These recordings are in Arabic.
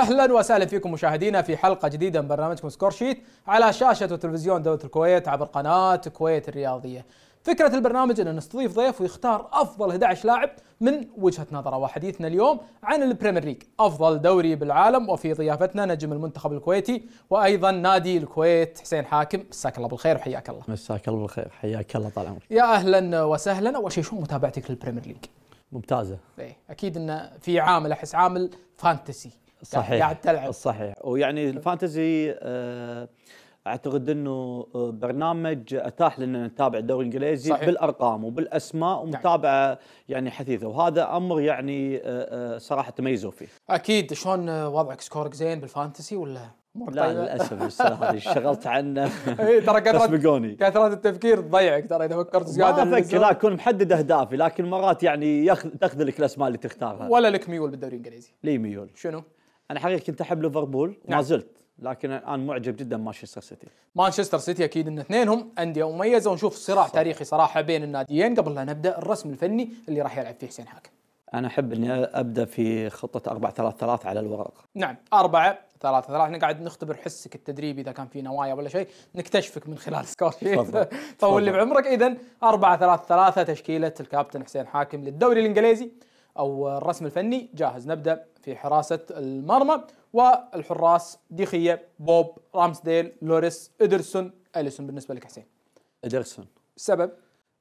اهلا وسهلا فيكم مشاهدينا في حلقه جديده من برنامجكم سكور شيت على شاشه وتلفزيون دوله الكويت عبر قناه الكويت الرياضيه. فكره البرنامج ان نستضيف ضيف ويختار افضل 11 لاعب من وجهه نظره وحديثنا اليوم عن البريمير ليج افضل دوري بالعالم وفي ضيافتنا نجم المنتخب الكويتي وايضا نادي الكويت حسين حاكم مساك الله بالخير وحياك الله. مساك الله بالخير حياك الله طال عمرك. يا اهلا وسهلا اول شيء شو متابعتك للبريمير ليج؟ ممتازه. ايه اكيد انه في عامل احس عامل فانتسي. صحيح قاعد تلعب صحيح ويعني الفانتزي آه، اعتقد انه آه، برنامج اتاح لنا نتابع الدوري الانجليزي صحيح. بالارقام وبالاسماء نعم. ومتابعه يعني حثيثه وهذا امر يعني آه، صراحه تميزوا فيه. اكيد شلون وضعك سكورك زين بالفانتسي ولا؟ لا للاسف الصراحه شغلت عنه اي ترى كثره كثره التفكير تضيعك ترى اذا فكرت زياده ما افكر لا اكون محدد اهدافي لكن مرات يعني ياخذ تاخذ لك الاسماء اللي تختارها ولا لك ميول بالدوري الانجليزي؟ لي ميول شنو؟ انا حقيقه كنت احب ليفربول وما نعم. زلت لكن الان معجب جدا مانشستر سيتي مانشستر سيتي اكيد ان اثنينهم انديه مميزه ونشوف صراع صح. تاريخي صراحه بين الناديين قبل لا نبدا الرسم الفني اللي راح يلعب فيه حسين حاكم انا احب اني ابدا في خطه 4 3 3 على الورق نعم 4 3 3 احنا قاعد نختبر حسك التدريبي اذا كان في نوايا ولا شيء نكتشفك من خلال سكور طول لي بعمرك اذا 4 3 3 تشكيله الكابتن حسين حاكم للدوري الانجليزي أو الرسم الفني جاهز نبدأ في حراسة المرمى والحراس ديخية بوب رامسديل لوريس إدرسون أليسون بالنسبة لك حسين إدرسون السبب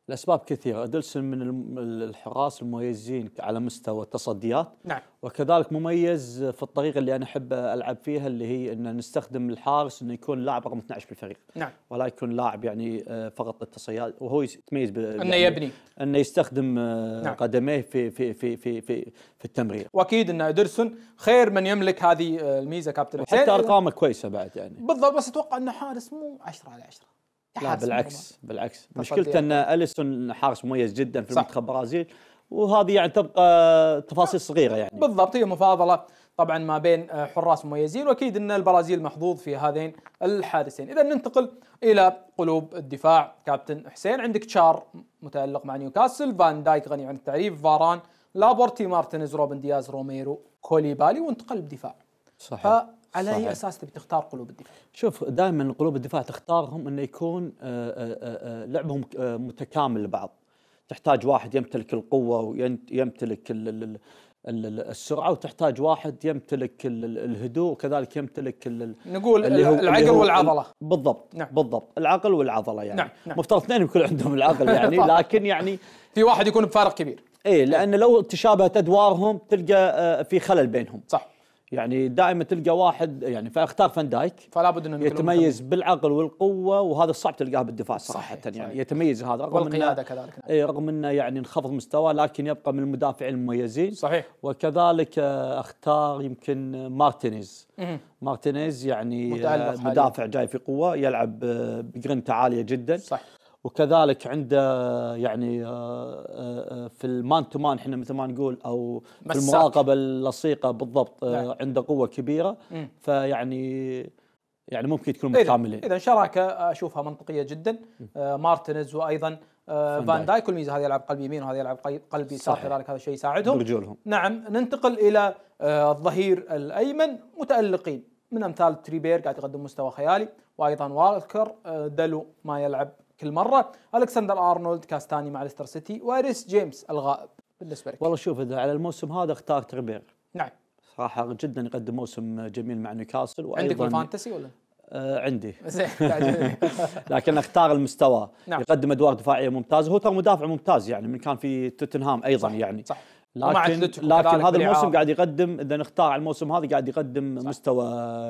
لاسباب كثيره ادلسون من الحراس المميزين على مستوى التصديات نعم وكذلك مميز في الطريقه اللي انا احب العب فيها اللي هي ان نستخدم الحارس انه يكون لاعب رقم 12 بالفريق نعم ولا يكون لاعب يعني آه، فقط التصياد وهو يتميز انه يعني يبني انه يستخدم آه، نعم. قدميه في في في في في, في التمرير واكيد ان ادرسون خير من يملك هذه آه، الميزه كابتن حتى ارقامه كويسه بعد يعني بالضبط بس اتوقع انه حارس مو 10 على 10 لا بالعكس منهم. بالعكس مشكلته ان اليسون حارس مميز جدا في منتخب البرازيل وهذه يعني تبقى آه، تفاصيل صغيره يعني بالضبط هي مفاضله طبعا ما بين آه، حراس مميزين واكيد ان البرازيل محظوظ في هذين الحارسين، اذا ننتقل الى قلوب الدفاع كابتن حسين عندك تشار متالق مع نيوكاسل، فان دايك غني عن التعريف، فاران، لابورتي، مارتينيز، روبن دياز، روميرو، كوليبالي وانتقل بدفاع. صحيح على صحيح. اي اساس تبي تختار قلوب الدفاع؟ شوف دائما قلوب الدفاع تختارهم انه يكون آه، آه، آه، لعبهم متكامل لبعض تحتاج واحد يمتلك القوه ويمتلك السرعه وتحتاج واحد يمتلك الهدوء وكذلك يمتلك نقول العقل والعضله بالضبط نعم. بالضبط العقل والعضله يعني نعم. نعم. مفترض اثنين يكون عندهم العقل يعني لكن يعني في واحد يكون بفارق كبير اي لان لو تشابهت ادوارهم تلقى في خلل بينهم صح يعني دائما تلقى واحد يعني فاختار فان دايك فلا بد انه يتميز بالعقل والقوه وهذا الصعب تلقاه بالدفاع صراحه صحيح يعني صحيح. يتميز هذا رغم والقياده كذلك نعم. اي رغم انه يعني انخفض مستواه لكن يبقى من المدافعين المميزين صحيح وكذلك آه، اختار يمكن آه، مارتينيز مارتينيز يعني آه، مدافع جاي في قوه يلعب بجرنتا عاليه جدا صح وكذلك عنده يعني آه، آه، في المان تو مان احنا مثل ما نقول او في المراقبه اللصيقه بالضبط آه، نعم. عنده قوه كبيره فيعني يعني ممكن تكون متكاملين اذا شراكه اشوفها منطقيه جدا مارتينز وايضا فان دايك والميزه هذا يلعب قلب يمين وهذا يلعب قلب يسار كذلك هذا الشيء يساعدهم برجولهم نعم ننتقل الى الظهير الايمن متالقين من امثال تريبير قاعد يقدم مستوى خيالي وايضا والكر دلو ما يلعب كل مرة ألكسندر أرنولد كاستاني مع ليستر سيتي وإريس جيمس الغائب بالنسبة لك والله شوف إذا على الموسم هذا اختار تربير نعم صراحة جدا يقدم موسم جميل مع نيوكاسل عندك الفانتسي ولا؟ آه عندي لكن اختار المستوى نعم. يقدم ادوار دفاعيه ممتازه هو ترى مدافع ممتاز يعني من كان في توتنهام ايضا صح. يعني صح. لكن لكن هذا الموسم قاعد يقدم اذا نختار على الموسم هذا قاعد يقدم صح. مستوى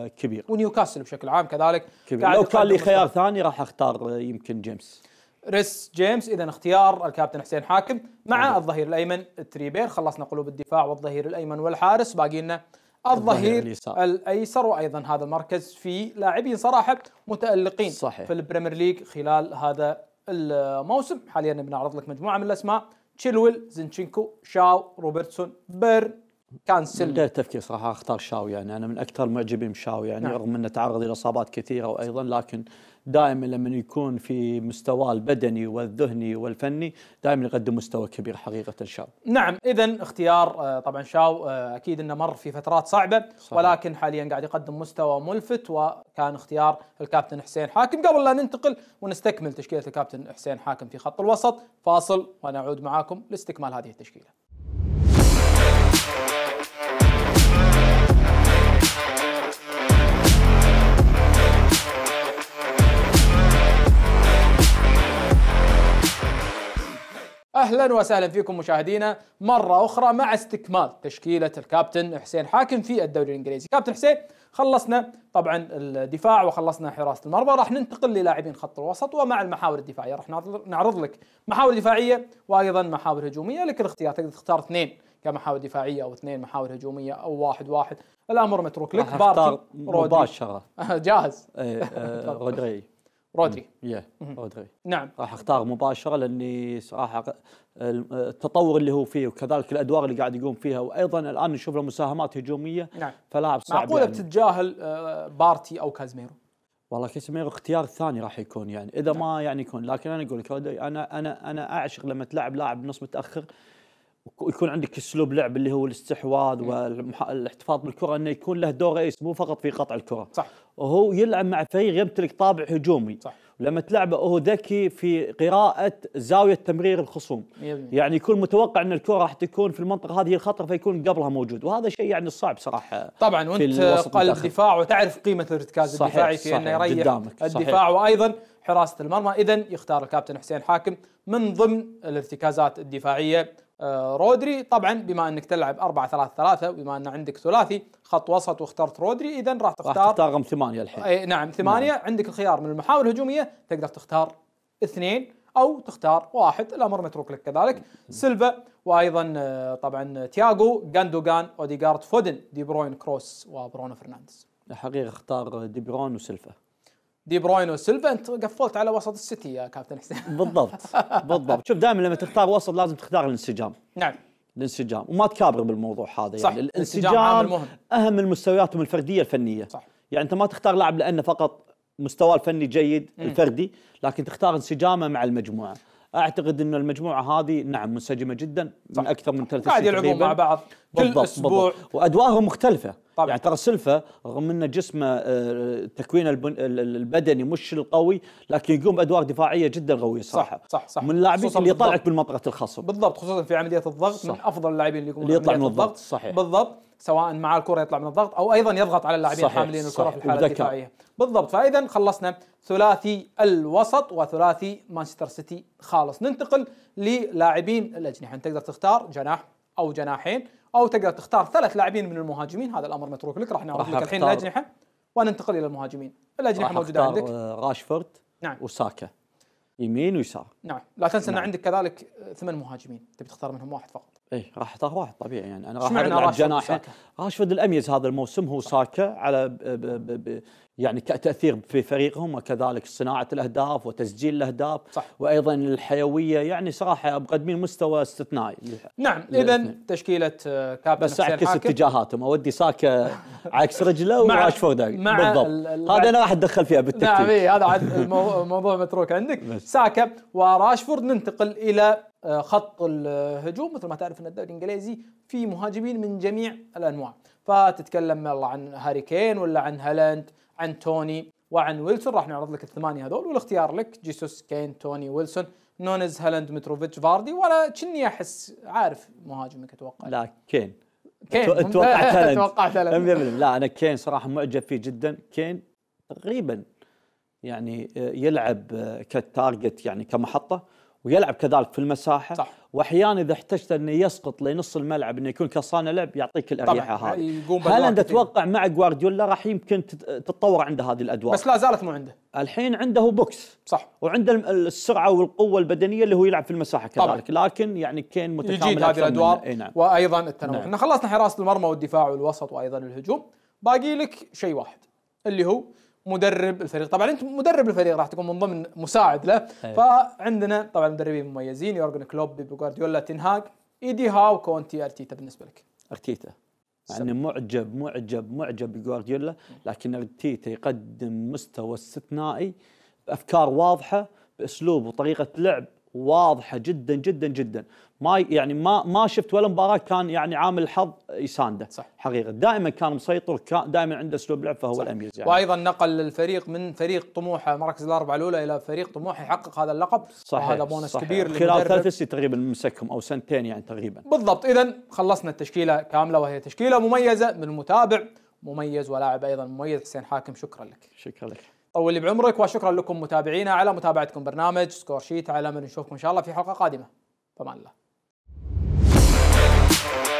كبير ونيوكاسل بشكل عام كذلك كبير. لو كان لي خيار مستوى. ثاني راح اختار يمكن جيمس ريس جيمس اذا اختيار الكابتن حسين حاكم مع الظهير الايمن تريبير خلصنا قلوب الدفاع والظهير الايمن والحارس باقي لنا الظهير الايسر وايضا هذا المركز في لاعبين صراحه متالقين صحيح. في البريمير ليج خلال هذا الموسم حاليا بنعرض لك مجموعه من الاسماء تشيلويل زنشينكو شاو روبرتسون بيرن كانسل بداية التفكير صراحة اختار شاو يعني انا من اكثر معجبين بشاو يعني نعم. رغم انه تعرض الى اصابات كثيرة وايضا لكن دائما لما يكون في مستواه البدني والذهني والفني دائما يقدم مستوى كبير حقيقه شاو نعم اذا اختيار آه، طبعا شاو آه، اكيد انه مر في فترات صعبه صحيح. ولكن حاليا قاعد يقدم مستوى ملفت وكان اختيار الكابتن حسين حاكم قبل لا ننتقل ونستكمل تشكيله الكابتن حسين حاكم في خط الوسط فاصل ونعود معاكم لاستكمال هذه التشكيله اهلا وسهلا فيكم مشاهدينا مره اخرى مع استكمال تشكيله الكابتن حسين حاكم في الدوري الانجليزي. كابتن حسين خلصنا طبعا الدفاع وخلصنا حراسه المرمى راح ننتقل للاعبين خط الوسط ومع المحاور الدفاعيه راح نعرض لك محاور دفاعيه وايضا محاور هجوميه لك الاختيار تقدر تختار اثنين كمحاور دفاعيه او اثنين محاور هجوميه او واحد واحد الامر متروك لك بارتي مباشره جاهز ايه آه، رودري رودري يا رودري نعم راح اختار مباشره لاني صراحه التطور اللي هو فيه وكذلك الادوار اللي قاعد يقوم فيها وايضا الان نشوف له مساهمات هجوميه نعم فلاعب صعب معقوله يعني. بتتجاهل آه، بارتي او كازميرو والله كازميرو اختيار ثاني راح يكون يعني اذا نعم. ما يعني يكون لكن انا اقول لك انا انا انا اعشق لما تلعب لاعب نص متاخر ويكون عندك اسلوب لعب اللي هو الاستحواذ والاحتفاظ بالكره انه يكون له دور رئيسي إيه؟ مو فقط في قطع الكره صح وهو يلعب مع فريق يمتلك طابع هجومي صح لما تلعبه هو ذكي في قراءة زاوية تمرير الخصوم يبني. يعني يكون متوقع أن الكرة راح تكون في المنطقة هذه الخطر فيكون قبلها موجود وهذا شيء يعني صعب صراحة طبعا وأنت قلب دفاع وتعرف قيمة الارتكاز الدفاعي في أنه يريح جدامك. الدفاع صحيح. وأيضا حراسة المرمى إذا يختار الكابتن حسين حاكم من ضمن الارتكازات الدفاعية آه، رودري طبعا بما انك تلعب 4 3 3 وبما ان عندك ثلاثي خط وسط واخترت رودري اذا راح تختار راح تختار رقم ثمانيه الحين اي نعم ثمانيه نعم. عندك الخيار من المحاور الهجوميه تقدر تختار اثنين او تختار واحد الامر متروك لك كذلك سيلفا وايضا آه، طبعا تياجو جاندوجان اوديغارد فودن دي بروين كروس وبرونو فرنانديز الحقيقه اختار دي بروين وسيلفا دي بروين وسيلفا انت قفلت على وسط السيتي يا كابتن حسين بالضبط بالضبط شوف دائما لما تختار وسط لازم تختار الانسجام نعم الانسجام وما تكابر بالموضوع هذا يعني صح. يعني الانسجام اهم من مستوياتهم الفرديه الفنيه صح يعني انت ما تختار لاعب لانه فقط مستواه الفني جيد م. الفردي لكن تختار انسجامه مع المجموعه اعتقد ان المجموعه هذه نعم منسجمه جدا من اكثر من ثلاث سنين قاعد يلعبون مع بعض كل بالضبط اسبوع بالضبط. وادوارهم مختلفه طبعا يعني ترى سلفة رغم ان جسمه آه، تكوين البدني مش القوي لكن يقوم بادوار دفاعيه جدا قويه صح صح صح من اللاعبين اللي يطلعك من منطقه الخصم بالضبط خصوصا في عمليه الضغط صح. من افضل اللاعبين اللي يقومون اللي يطلع من الضغط صحيح بالضبط سواء مع الكره يطلع من الضغط او ايضا يضغط على اللاعبين حاملين الكره في الحاله الدفاعيه بالضبط فاذا خلصنا ثلاثي الوسط وثلاثي مانشستر سيتي خالص ننتقل للاعبين الاجنحه انت تقدر تختار جناح او جناحين او تقدر تختار ثلاث لاعبين من المهاجمين هذا الامر متروك لك راح نعرض لك الحين الاجنحه وننتقل الى المهاجمين الاجنحه موجوده عندك آه، راشفورد نعم وساكا يمين ويسار نعم لا تنسى نعم. ان عندك كذلك آه، ثمان مهاجمين تبي تختار منهم واحد فقط اي راح اختار واحد طبيعي يعني انا راح العب جناح راشفورد الاميز هذا الموسم هو ساكا على ب ب ب يعني كتاثير في فريقهم وكذلك صناعه الاهداف وتسجيل الاهداف صح. وايضا الحيويه يعني صراحه مقدمين مستوى استثنائي نعم إيه، اذا تشكيله آه، كابتن بس اعكس اتجاهاتهم اودي ساكا عكس رجله وراشفورد بالضبط هذا انا راح اتدخل فيها بالتكتيك نعم إيه، هذا عاد الموضوع متروك عندك ساكا وراشفورد ننتقل الى آه، خط الهجوم مثل ما تعرف ان الدوري الانجليزي فيه مهاجمين من جميع الانواع فتتكلم الله عن هاري كين ولا عن هالاند عن توني وعن ويلسون راح نعرض لك الثمانيه هذول والاختيار لك جيسوس كين توني ويلسون نونز هالاند متروفيتش فاردي ولا كني احس عارف مهاجمك اتوقع لا كين كين توقعت هالاند توقعت هالاند لا انا كين صراحه معجب فيه جدا كين تقريبا يعني آه، يلعب آه، كتارجت يعني كمحطه ويلعب كذلك في المساحه صح. واحيانا اذا احتجت انه يسقط لنص الملعب انه يكون كصانع لعب يعطيك الاريحه هذه يعني انت اتوقع مع جوارديولا راح يمكن تتطور عنده هذه الادوار بس لا زالت مو عنده الحين عنده بوكس صح وعنده السرعه والقوه البدنيه اللي هو يلعب في المساحه كذلك طبعا. لكن يعني كين متكامل يجيد هذه الادوار نعم. وايضا التنوع نعم. احنا خلصنا حراسه المرمى والدفاع والوسط وايضا الهجوم باقي لك شيء واحد اللي هو مدرب الفريق طبعا انت مدرب الفريق راح تكون من ضمن مساعد له أيوة. فعندنا طبعا مدربين مميزين يورجن كلوب بيب جوارديولا تنهاج ايدي هاو كونتي ارتيتا بالنسبه لك ارتيتا يعني معجب معجب معجب بجوارديولا لكن ارتيتا يقدم مستوى استثنائي بافكار واضحه باسلوب وطريقه لعب واضحه جدا جدا جدا ما يعني ما ما شفت ولا مباراه كان يعني عامل الحظ يسانده صح حقيقه دائما كان مسيطر كان دائما عنده اسلوب لعب فهو الاميز يعني وايضا نقل الفريق من فريق طموحه مركز الاربعه الاولى الى فريق طموحه يحقق هذا اللقب صحيح وهذا بونس صحيح. كبير خلال ثلاث سنين تقريبا مسكهم او سنتين يعني تقريبا بالضبط اذا خلصنا التشكيله كامله وهي تشكيله مميزه من المتابع مميز ولاعب ايضا مميز حسين حاكم شكرا لك شكرا لك طول بعمرك وشكرا لكم متابعينا على متابعتكم برنامج سكور شيت على من نشوفكم ان شاء الله في حلقه قادمه فمان الله